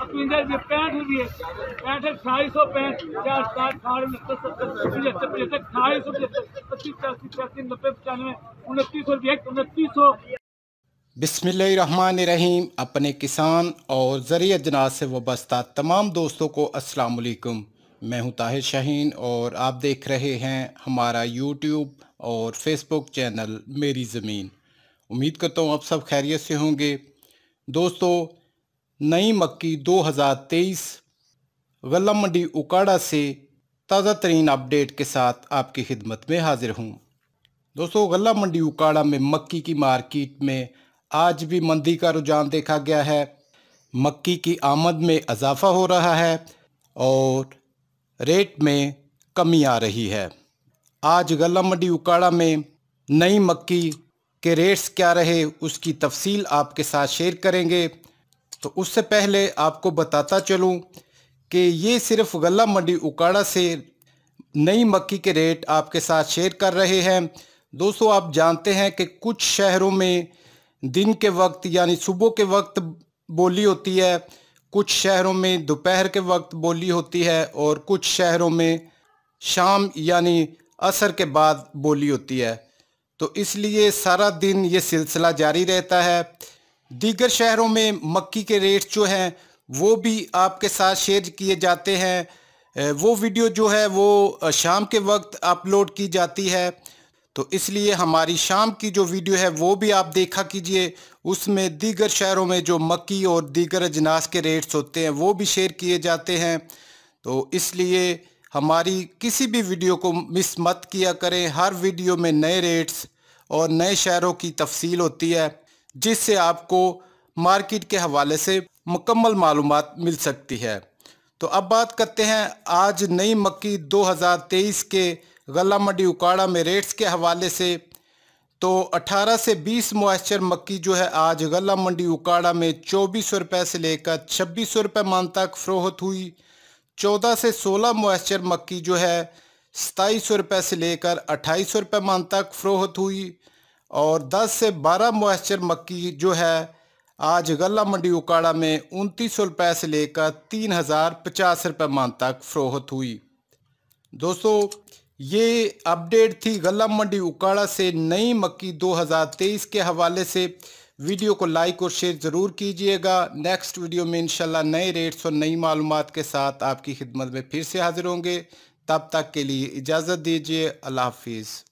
पचवंजा पैंठ रुपये पैंठ सौ पैंठ साठ अठारह सत्तर पचहत्तर पचहत्तर सौ पचहत्तर पच्चीस छियासी नब्बे पचानवे उनतीस सौ रुपये उनतीस सौ बिसमीम अपने किसान और ज़रिए जनाज से वाबस्ता तमाम दोस्तों को अस्सलाम वालेकुम मैं हूं ताहिर शाहीन और आप देख रहे हैं हमारा यूट्यूब और फेसबुक चैनल मेरी ज़मीन उम्मीद करता हूं आप सब खैरियत से होंगे दोस्तों नई मक्की 2023 गला मंडी उकाड़ा से ताज़ा तरीन अपडेट के साथ आपकी खिदमत में हाजिर हूँ दोस्तों गला मंडी उकाड़ा में मक्की की मार्केट में आज भी मंदी का रुझान देखा गया है मक्की की आमद में इजाफा हो रहा है और रेट में कमी आ रही है आज गला मंडी उकाड़ा में नई मक्की के रेट्स क्या रहे उसकी तफसील आपके साथ शेयर करेंगे तो उससे पहले आपको बताता चलूँ कि ये सिर्फ गला मंडी उकाड़ा से नई मक्की के रेट आपके साथ शेयर कर रहे हैं दोस्तों आप जानते हैं कि कुछ शहरों में दिन के वक्त यानी सुबह के वक्त बोली होती है कुछ शहरों में दोपहर के वक्त बोली होती है और कुछ शहरों में शाम यानी असर के बाद बोली होती है तो इसलिए सारा दिन ये सिलसिला जारी रहता है दीगर शहरों में मक्की के रेट जो हैं वो भी आपके साथ शेयर किए जाते हैं वो वीडियो जो है वो शाम के वक्त अपलोड की जाती है तो इसलिए हमारी शाम की जो वीडियो है वो भी आप देखा कीजिए उसमें दीगर शहरों में जो मक्की और दीगर अजनास के रेट्स होते हैं वो भी शेयर किए जाते हैं तो इसलिए हमारी किसी भी वीडियो को मिस मत किया करें हर वीडियो में नए रेट्स और नए शहरों की तफसील होती है जिससे आपको मार्केट के हवाले से मुकम्मल मालूम मिल सकती है तो अब बात करते हैं आज नई मक्की 2023 के गला मंडी उकाड़ा में रेट्स के हवाले से तो 18 से 20 मॉइस्चर मक्की जो है आज गला मंडी उकाड़ा में चौबीस सौ रुपये से लेकर छब्बीस सौ रुपये मान तक फ़रोहत हुई 14 से 16 मॉइस्चर मक्की जो है सताईस सौ रुपये से लेकर अट्ठाईस सौ रुपये मान तक फ़रोहत हुई और 10 से 12 मॉइस्चर मक्की जो है आज गला मंडी उकाड़ा में उनतीस सौ रुपये से लेकर तीन हज़ार पचास रुपये मान तक फ़रोहत हुई दोस्तों ये अपडेट थी गला मंडी उकाड़ा से नई मक्की 2023 के हवाले से वीडियो को लाइक और शेयर ज़रूर कीजिएगा नेक्स्ट वीडियो में इंशाल्लाह नए रेट्स और नई मालूम के साथ आपकी खिदमत में फिर से हाज़िर होंगे तब तक के लिए इजाज़त दीजिए अल्लाह हाफिज़